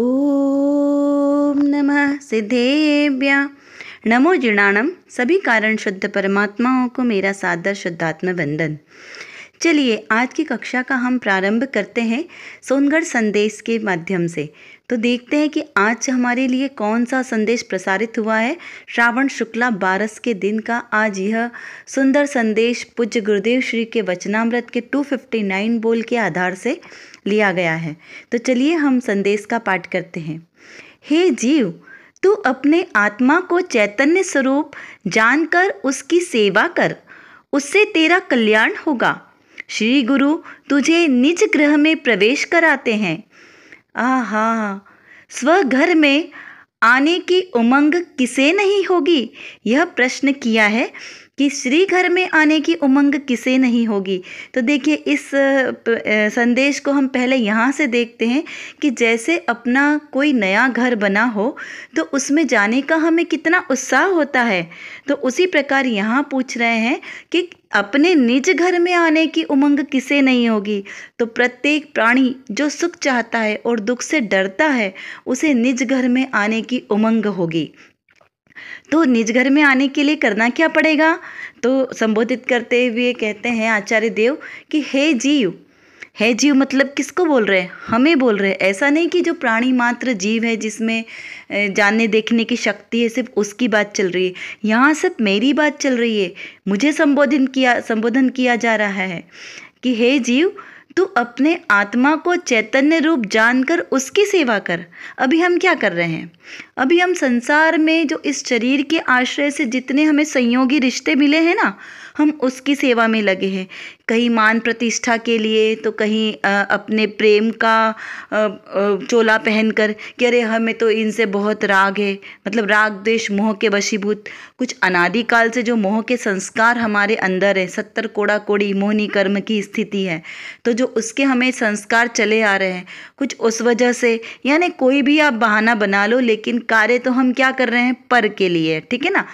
ओम नमः सिद्धेभ्या नमो जीर्णाणम सभी कारण शुद्ध परमात्माओं को मेरा सादर शुद्धात्म वंदन चलिए आज की कक्षा का हम प्रारंभ करते हैं सोनगढ़ संदेश के माध्यम से तो देखते हैं कि आज हमारे लिए कौन सा संदेश प्रसारित हुआ है श्रावण शुक्ला बारस के दिन का आज यह सुंदर संदेश पूज्य गुरुदेव श्री के वचनामृत के 259 बोल के आधार से लिया गया है तो चलिए हम संदेश का पाठ करते हैं हे जीव तू अपने आत्मा को चैतन्य स्वरूप जानकर उसकी सेवा कर उससे तेरा कल्याण होगा श्री गुरु तुझे निज ग्रह में प्रवेश कराते हैं स्व स्वघर में आने की उमंग किसे नहीं होगी यह प्रश्न किया है कि श्री घर में आने की उमंग किसे नहीं होगी तो देखिए इस संदेश को हम पहले यहाँ से देखते हैं कि जैसे अपना कोई नया घर बना हो तो उसमें जाने का हमें कितना उत्साह होता है तो उसी प्रकार यहाँ पूछ रहे हैं कि अपने निज घर में आने की उमंग किसे नहीं होगी तो प्रत्येक प्राणी जो सुख चाहता है और दुख से डरता है उसे निज घर में आने की उमंग होगी तो निज घर में आने के लिए करना क्या पड़ेगा तो संबोधित करते हुए कहते हैं आचार्य देव कि हे जीव है जीव मतलब किसको बोल रहे हैं हमें बोल रहे हैं ऐसा नहीं कि जो प्राणी मात्र जीव है जिसमें जानने देखने की शक्ति है सिर्फ उसकी बात चल रही है यहाँ सिर्फ मेरी बात चल रही है मुझे संबोधन किया संबोधन किया जा रहा है कि हे जीव तू अपने आत्मा को चैतन्य रूप जानकर उसकी सेवा कर अभी हम क्या कर रहे हैं अभी हम संसार में जो इस शरीर के आश्रय से जितने हमें संयोगी रिश्ते मिले हैं ना हम उसकी सेवा में लगे हैं कहीं मान प्रतिष्ठा के लिए तो कहीं अपने प्रेम का चोला पहनकर कि अरे हमें तो इनसे बहुत राग है मतलब राग देश मोह के वशीभूत कुछ अनादिकाल से जो मोह के संस्कार हमारे अंदर है सत्तर कोड़ा कोड़ी मोहनी कर्म की स्थिति है तो जो उसके हमें संस्कार चले आ रहे हैं कुछ उस वजह से यानी कोई भी आप बहाना बना लो लेकिन कार्य तो हम क्या कर रहे हैं पर के लिए ठीक है ना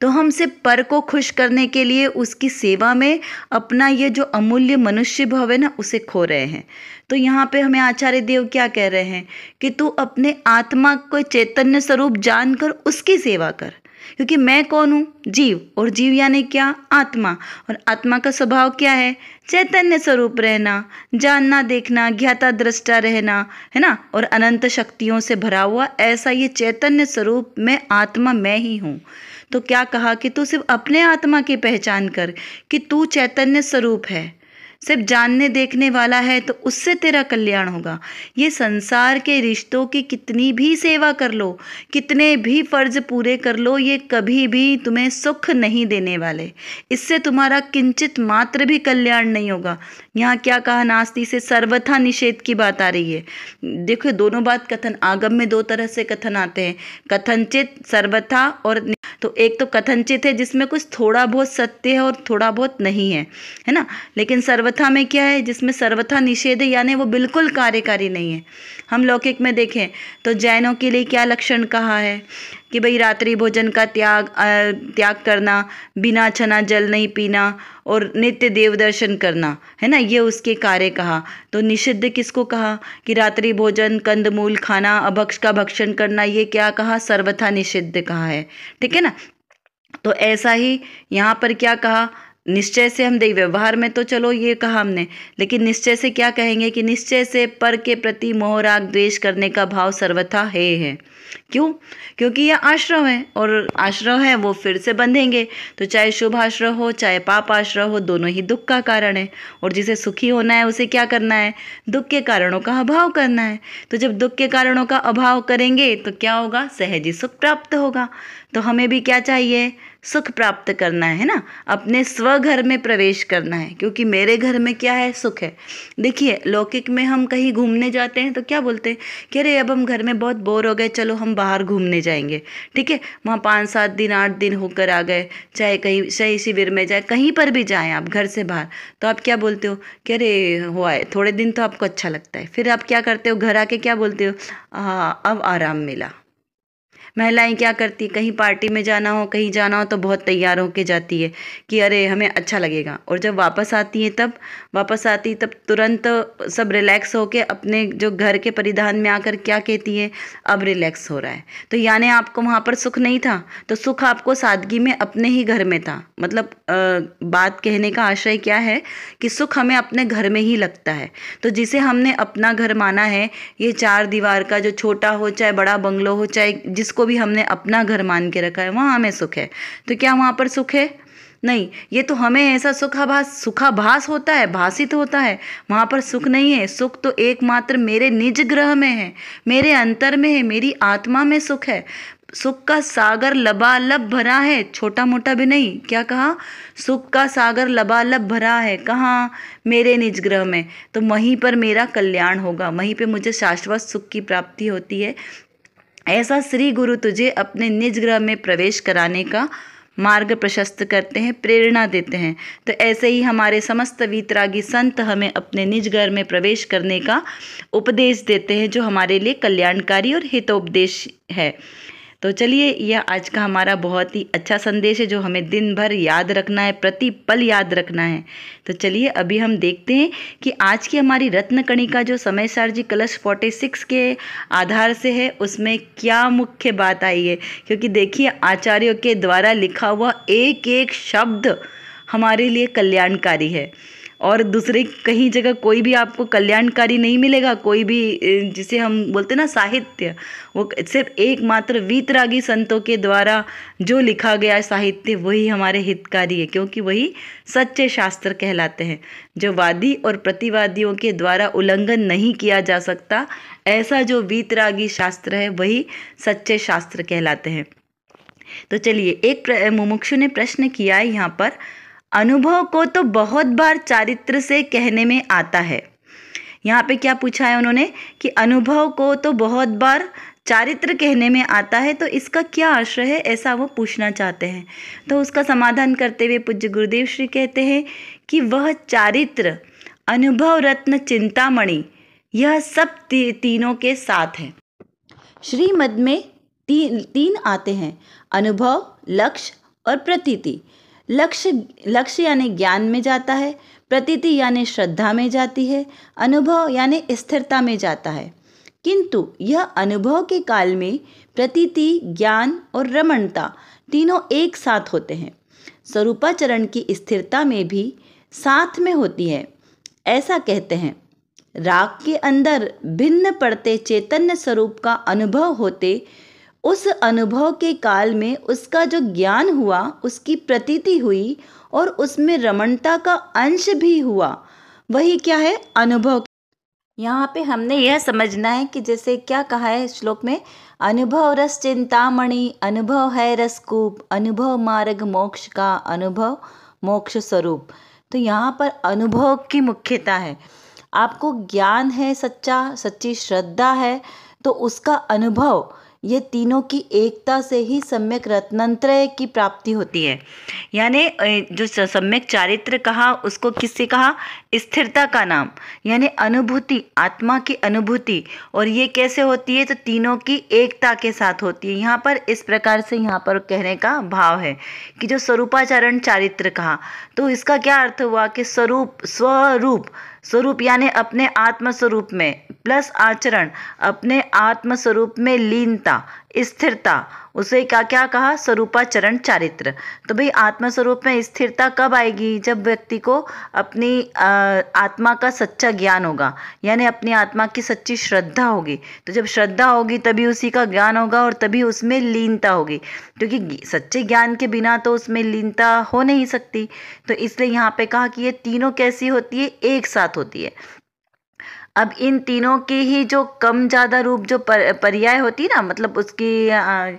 तो हमसे पर को खुश करने के लिए उसकी सेवा में अपना ये जो अमूल्य मनुष्य भव है ना उसे खो रहे हैं तो यहाँ पे हमें आचार्य देव क्या कह रहे हैं कि तू अपने आत्मा को चैतन्य स्वरूप जानकर उसकी सेवा कर क्योंकि मैं कौन हूँ जीव और जीव यानी क्या आत्मा और आत्मा का स्वभाव क्या है चैतन्य स्वरूप रहना जानना देखना ज्ञाता दृष्टा रहना है ना और अनंत शक्तियों से भरा हुआ ऐसा ये चैतन्य स्वरूप में आत्मा मैं ही हूँ तो क्या कहा कि तू सिर्फ अपने आत्मा की पहचान कर कि तू चैतन्य स्वरूप है सिर्फ जानने देखने वाला है तो उससे तेरा कल्याण होगा ये संसार के रिश्तों की कितनी भी सेवा कर लो कितने भी फ़र्ज पूरे कर लो ये कभी भी तुम्हें सुख नहीं देने वाले इससे तुम्हारा किंचित मात्र भी कल्याण नहीं होगा यहाँ क्या कहा नास्ती से सर्वथा निषेध की बात आ रही है देखो दोनों बात कथन आगम में दो तरह से कथन आते हैं कथनचित सर्वथा और तो एक तो कथनचित है जिसमें कुछ थोड़ा बहुत सत्य है और थोड़ा बहुत नहीं है है ना लेकिन सर्वथा में क्या है जिसमें सर्वथा निषेध है यानी वो बिल्कुल कार्यकारी नहीं है हम लौकिक में देखें तो जैनों के लिए क्या लक्षण कहा है कि भाई रात्रि भोजन का त्याग त्याग करना बिना छना जल नहीं पीना और नित्य देव दर्शन करना है ना ये उसके कार्य कहा तो निषिद्ध किसको कहा कि रात्रि भोजन कंदमूल खाना अभक्ष का भक्षण करना ये क्या कहा सर्वथा निषिद्ध कहा है ठीक है ना तो ऐसा ही यहाँ पर क्या कहा निश्चय से हम देख व्यवहार में तो चलो ये कहा हमने लेकिन निश्चय से क्या कहेंगे कि निश्चय से पर के प्रति मोहराग द्वेष करने का भाव सर्वथा है है क्यों क्योंकि यह आश्रव है और आश्रव है वो फिर से बंधेंगे तो चाहे शुभ आश्रव हो चाहे पाप आश्रव हो दोनों ही दुख का कारण है और जिसे सुखी होना है उसे क्या करना है दुख के कारणों का अभाव करना है तो जब दुख के कारणों का अभाव करेंगे तो क्या होगा सहज ही सुख प्राप्त होगा तो हमें भी क्या चाहिए सुख प्राप्त करना है ना अपने स्वघर में प्रवेश करना है क्योंकि मेरे घर में क्या है सुख है देखिए लौकिक में हम कहीं घूमने जाते हैं तो क्या बोलते हैं कि अरे अब हम घर में बहुत बोर हो गए चलो हम बाहर घूमने जाएंगे ठीक है वहाँ पाँच सात दिन आठ दिन होकर आ गए चाहे कहीं सही शिविर में जाए कहीं पर भी जाएँ आप घर से बाहर तो आप क्या बोलते हो कि अरे हुआ है थोड़े दिन तो आपको अच्छा लगता है फिर आप क्या करते हो घर आके क्या बोलते हो हाँ अब आराम मिला महिलाएं क्या करती कहीं पार्टी में जाना हो कहीं जाना हो तो बहुत तैयार होके जाती है कि अरे हमें अच्छा लगेगा और जब वापस आती हैं तब वापस आती तब तुरंत सब रिलैक्स होकर अपने जो घर के परिधान में आकर क्या कहती है अब रिलैक्स हो रहा है तो यानी आपको वहाँ पर सुख नहीं था तो सुख आपको सादगी में अपने ही घर में था मतलब आ, बात कहने का आशय क्या है कि सुख हमें अपने घर में ही लगता है तो जिसे हमने अपना घर माना है ये चार दीवार का जो छोटा हो चाहे बड़ा बंगलो हो चाहे जिसको भी हमने अपना घर मान के रखा है वहाँ हमें सुख है तो क्या वहाँ पर सुख है नहीं ये तो हमें ऐसा सुखाभास सुखाभास होता है भाषित होता है वहाँ पर सुख नहीं है सुख तो एकमात्र मेरे निज ग्रह में है मेरे अंतर में है मेरी आत्मा में सुख है सुख का सागर लबालब भरा है छोटा मोटा भी नहीं क्या कहा सुख का सागर लबालब भरा है कहाँ मेरे निज ग्रह में तो वहीं पर मेरा कल्याण होगा वहीं पे मुझे शाश्वत सुख की प्राप्ति होती है ऐसा श्री गुरु तुझे अपने निज ग्रह में प्रवेश कराने का मार्ग प्रशस्त करते हैं प्रेरणा देते हैं तो ऐसे ही हमारे समस्त वीतरागी संत हमें अपने निज घर में प्रवेश करने का उपदेश देते हैं जो हमारे लिए कल्याणकारी और हितोपदेश है तो चलिए यह आज का हमारा बहुत ही अच्छा संदेश है जो हमें दिन भर याद रखना है प्रति पल याद रखना है तो चलिए अभी हम देखते हैं कि आज की हमारी रत्नकणिका जो समय सारजी कलश फोर्टी सिक्स के आधार से है उसमें क्या मुख्य बात आई है क्योंकि देखिए आचार्यों के द्वारा लिखा हुआ एक एक शब्द हमारे लिए कल्याणकारी है और दूसरे कहीं जगह कोई भी आपको कल्याणकारी नहीं मिलेगा कोई भी जिसे हम बोलते हैं ना साहित्य वो सिर्फ एकमात्र वीतरागी संतों के द्वारा जो लिखा गया साहित्य वही हमारे हितकारी है क्योंकि वही सच्चे शास्त्र कहलाते हैं जो वादी और प्रतिवादियों के द्वारा उल्लंघन नहीं किया जा सकता ऐसा जो वीतरागी शास्त्र है वही सच्चे शास्त्र कहलाते हैं तो चलिए एक मुमुक्षु ने प्रश्न किया है यहाँ पर अनुभव को तो बहुत बार चारित्र से कहने में आता है यहाँ पे क्या पूछा है उन्होंने कि अनुभव को तो बहुत बार चारित्र कहने में आता है तो इसका क्या आश्रय है ऐसा वो पूछना चाहते हैं तो उसका समाधान करते हुए पूज्य गुरुदेव श्री कहते हैं कि वह चारित्र अनुभव रत्न चिंतामणि यह सब ती, तीनों के साथ है श्रीमद में ती, तीन आते हैं अनुभव लक्ष्य और प्रतीति लक्ष्य लक्ष्य यानी ज्ञान में जाता है प्रतीति यानी श्रद्धा में जाती है अनुभव यानी स्थिरता में जाता है किंतु यह अनुभव के काल में प्रतीति ज्ञान और रमणता तीनों एक साथ होते हैं स्वरूपाचरण की स्थिरता में भी साथ में होती है ऐसा कहते हैं राग के अंदर भिन्न पड़ते चैतन्य स्वरूप का अनुभव होते उस अनुभव के काल में उसका जो ज्ञान हुआ उसकी प्रतीति हुई और उसमें रमणता का अंश भी हुआ वही क्या है अनुभव यहाँ पे हमने यह समझना है कि जैसे क्या कहा है श्लोक में अनुभव रस चिंतामणि अनुभव है रसकूप अनुभव मार्ग मोक्ष का अनुभव मोक्ष स्वरूप तो यहाँ पर अनुभव की मुख्यता है आपको ज्ञान है सच्चा सच्ची श्रद्धा है तो उसका अनुभव ये तीनों की एकता से ही सम्यक रत्नंत्र की प्राप्ति होती है यानी जो सम्यक चारित्र कहा उसको किससे कहा स्थिरता का नाम यानी अनुभूति आत्मा की अनुभूति और ये कैसे होती है तो तीनों की एकता के साथ होती है यहाँ पर इस प्रकार से यहाँ पर कहने का भाव है कि जो स्वरूपाचरण चारित्र कहा तो इसका क्या अर्थ हुआ कि स्वरूप स्वरूप स्वरूप यानी अपने आत्मस्वरूप में प्लस आचरण अपने आत्मस्वरूप में लीनता स्थिरता उसे क्या क्या कहा स्वरूपाचरण चारित्र तो भाई आत्मस्वरूप में स्थिरता कब आएगी जब व्यक्ति को अपनी आत्मा का सच्चा ज्ञान होगा यानी अपनी आत्मा की सच्ची श्रद्धा होगी तो जब श्रद्धा होगी तभी उसी का ज्ञान होगा और तभी उसमें लीनता होगी क्योंकि सच्चे ज्ञान के बिना तो उसमें लीनता हो नहीं सकती तो इसलिए यहाँ पे कहा कि ये तीनों कैसी होती है एक साथ होती है अब इन तीनों के ही जो कम ज़्यादा रूप जो पर, पर्याय होती है ना मतलब उसकी आ,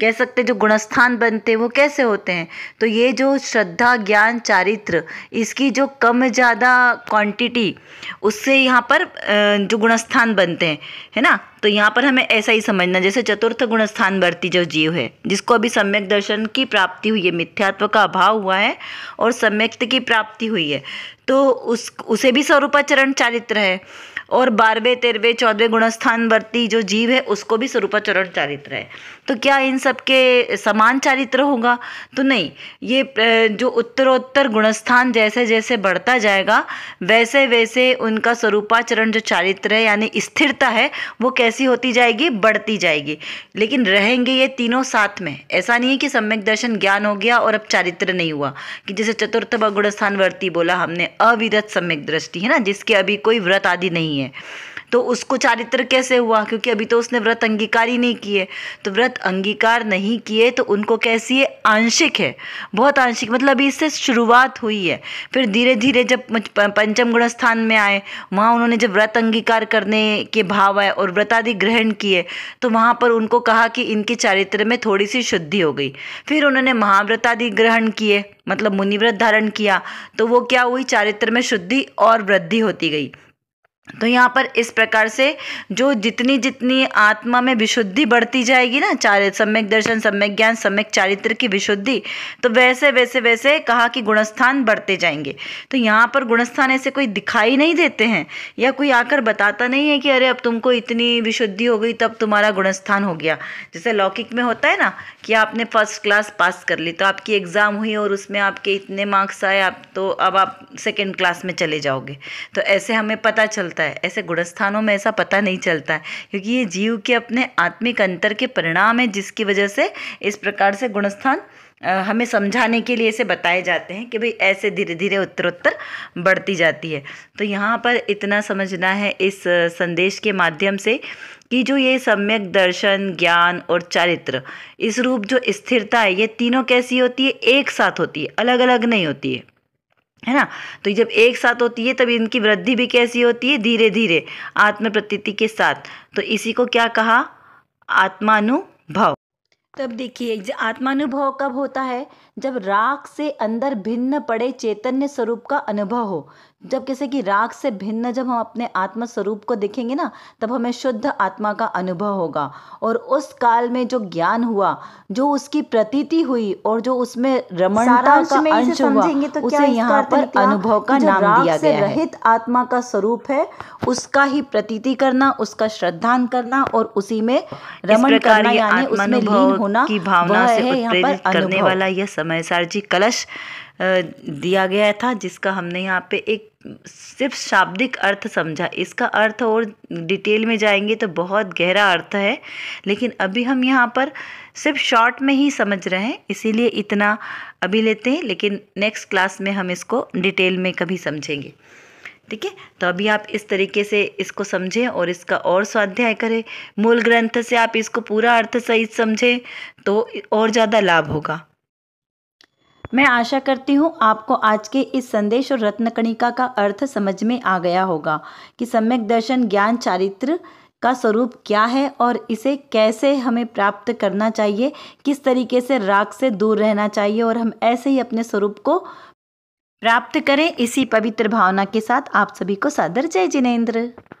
कह सकते जो गुणस्थान बनते हैं वो कैसे होते हैं तो ये जो श्रद्धा ज्ञान चारित्र इसकी जो कम ज़्यादा क्वांटिटी उससे यहाँ पर जो गुणस्थान बनते हैं है ना तो यहाँ पर हमें ऐसा ही समझना जैसे चतुर्थ गुण स्थान वर्ती जो जीव है जिसको अभी सम्यक दर्शन की प्राप्ति हुई है मिथ्यात्व का अभाव हुआ है और सम्यक्त की प्राप्ति हुई है तो उस उसे भी स्वरूपाचरण चारित्र है और बारहवें तेरहवें चौदहवें गुणस्थान वर्ती जो जीव है उसको भी स्वरूपाचरण चारित्र है तो क्या इन सब के समान चारित्र होगा तो नहीं ये जो उत्तरोत्तर गुणस्थान जैसे जैसे बढ़ता जाएगा वैसे वैसे उनका स्वरूपाचरण जो चारित्र है यानी स्थिरता है वो कैसे कैसी होती जाएगी बढ़ती जाएगी लेकिन रहेंगे ये तीनों साथ में ऐसा नहीं है कि सम्यक दर्शन ज्ञान हो गया और अब चारित्र नहीं हुआ कि जैसे चतुर्थ व स्थान वर्ती बोला हमने अविरत सम्यक दृष्टि है ना जिसके अभी कोई व्रत आदि नहीं है तो उसको चारित्र कैसे हुआ क्योंकि अभी तो उसने व्रत अंगीकार ही नहीं किए तो व्रत अंगीकार नहीं किए तो उनको कैसी है आंशिक है बहुत आंशिक मतलब इससे शुरुआत हुई है फिर धीरे धीरे जब पंचम गुण स्थान में आए वहाँ उन्होंने जब व्रत अंगीकार करने के भाव आए और व्रतादि ग्रहण किए तो वहाँ पर उनको कहा कि इनके चारित्र में थोड़ी सी शुद्धि हो गई फिर उन्होंने महाव्रतादि ग्रहण किए मतलब मुनिव्रत धारण किया तो वो क्या हुई चारित्र में शुद्धि और वृद्धि होती गई तो यहाँ पर इस प्रकार से जो जितनी जितनी आत्मा में विशुद्धि बढ़ती जाएगी ना चार सम्यक दर्शन सम्यक ज्ञान सम्यक चारित्र की विशुद्धि तो वैसे वैसे वैसे कहा कि गुणस्थान बढ़ते जाएंगे तो यहाँ पर गुणस्थान ऐसे कोई दिखाई नहीं देते हैं या कोई आकर बताता नहीं है कि अरे अब तुमको इतनी विशुद्धि हो गई तब तुम्हारा गुणस्थान हो गया जैसे लौकिक में होता है ना कि आपने फर्स्ट क्लास पास कर ली तो आपकी एग्ज़ाम हुई और उसमें आपके इतने मार्क्स आए आप तो अब आप सेकेंड क्लास में चले जाओगे तो ऐसे हमें पता चलता चलता है ऐसे गुणस्थानों में ऐसा पता नहीं चलता है क्योंकि ये जीव के अपने आत्मिक अंतर के परिणाम है जिसकी वजह से इस प्रकार से गुणस्थान हमें समझाने के लिए ऐसे बताए जाते हैं कि भाई ऐसे धीरे धीरे उत्तरोत्तर बढ़ती जाती है तो यहाँ पर इतना समझना है इस संदेश के माध्यम से कि जो ये सम्यक दर्शन ज्ञान और चारित्र इस रूप जो स्थिरता है ये तीनों कैसी होती है एक साथ होती है अलग अलग नहीं होती है है ना तो जब एक साथ होती है तब इनकी वृद्धि भी कैसी होती है धीरे धीरे आत्म प्रतीति के साथ तो इसी को क्या कहा आत्मानुभव तब देखिए आत्मानुभव कब होता है जब राग से अंदर भिन्न पड़े चैतन्य स्वरूप का अनुभव हो जब कैसे कि राग से भिन्न जब हम अपने आत्म स्वरूप को देखेंगे ना तब हमें शुद्ध आत्मा का अनुभव होगा और उस काल में जो ज्ञान हुआ जो उसकी प्रतीति हुई और जो उसमें रमण का अंश तो उसे यहाँ पर अनुभव का नाम दिया गया है रहित आत्मा का स्वरूप है उसका ही प्रतीति करना उसका श्रद्धान करना और उसी में रमण करना यानी उसमें लीन होना की भावना से करने वाला यह समय जी कलश दिया गया था जिसका हमने यहाँ पे एक सिर्फ शाब्दिक अर्थ समझा इसका अर्थ और डिटेल में जाएंगे तो बहुत गहरा अर्थ है लेकिन अभी हम यहाँ पर सिर्फ शॉर्ट में ही समझ रहे हैं इसीलिए इतना अभी लेते हैं लेकिन नेक्स्ट क्लास में हम इसको डिटेल में कभी समझेंगे ठीक है तो अभी आप इस तरीके से इसको समझें और इसका और स्वाध्याय करें मूल ग्रंथ से आप इसको पूरा अर्थ सहित समझें तो और ज़्यादा लाभ होगा मैं आशा करती हूँ आपको आज के इस संदेश और रत्नकणिका का अर्थ समझ में आ गया होगा कि सम्यक दर्शन ज्ञान चारित्र का स्वरूप क्या है और इसे कैसे हमें प्राप्त करना चाहिए किस तरीके से राग से दूर रहना चाहिए और हम ऐसे ही अपने स्वरूप को प्राप्त करें इसी पवित्र भावना के साथ आप सभी को सादर जय जिनेन्द्र